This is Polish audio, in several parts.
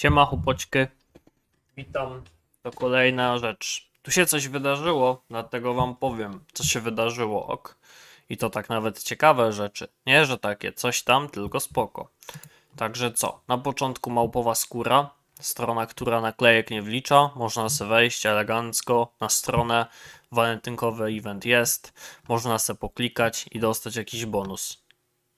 Siema chłopoczkę. Witam. To kolejna rzecz. Tu się coś wydarzyło, dlatego wam powiem, co się wydarzyło, ok. I to tak nawet ciekawe rzeczy. Nie, że takie coś tam, tylko spoko. Także co? Na początku małpowa skóra, strona, która naklejek nie wlicza. Można se wejść elegancko na stronę. Walentynkowy event jest. Można se poklikać i dostać jakiś bonus.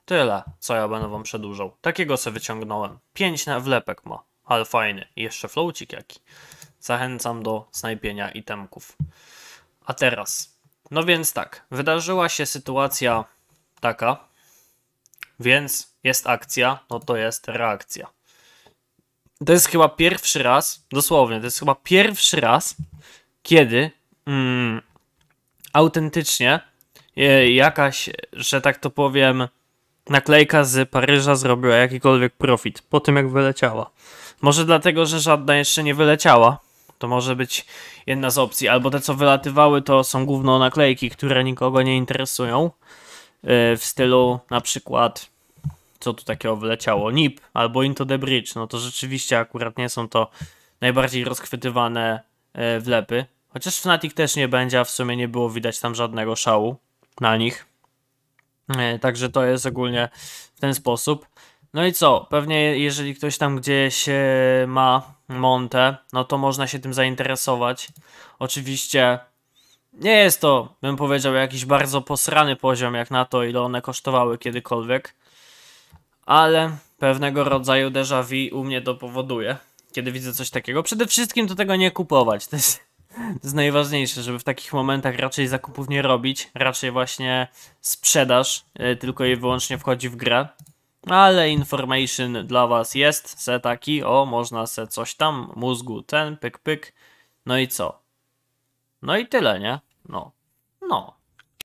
Tyle, co ja będę wam przedłużał. Takiego se wyciągnąłem. pięć na wlepek ma ale fajny. I jeszcze flowcik jaki. Zachęcam do snajpienia itemków. A teraz, no więc tak, wydarzyła się sytuacja taka, więc jest akcja, no to jest reakcja. To jest chyba pierwszy raz, dosłownie, to jest chyba pierwszy raz, kiedy mm, autentycznie e, jakaś, że tak to powiem, naklejka z Paryża zrobiła jakikolwiek profit po tym, jak wyleciała. Może dlatego, że żadna jeszcze nie wyleciała. To może być jedna z opcji. Albo te, co wylatywały, to są głównie naklejki, które nikogo nie interesują. Yy, w stylu na przykład, co tu takiego wyleciało? NIP albo Into the Bridge. No to rzeczywiście akurat nie są to najbardziej rozchwytywane yy, wlepy. Chociaż Fnatic też nie będzie, a w sumie nie było widać tam żadnego szału na nich. Y, także to jest ogólnie w ten sposób. No i co? Pewnie jeżeli ktoś tam gdzieś e, ma Monte, no to można się tym zainteresować. Oczywiście nie jest to, bym powiedział, jakiś bardzo posrany poziom jak na to, ile one kosztowały kiedykolwiek. Ale pewnego rodzaju déjà vu u mnie to powoduje, kiedy widzę coś takiego. Przede wszystkim to tego nie kupować. To jest, to jest najważniejsze, żeby w takich momentach raczej zakupów nie robić. Raczej właśnie sprzedaż e, tylko i wyłącznie wchodzi w grę. Ale information dla was jest, se taki, o, można se coś tam, mózgu ten, pyk, pyk, no i co? No i tyle, nie? No, no.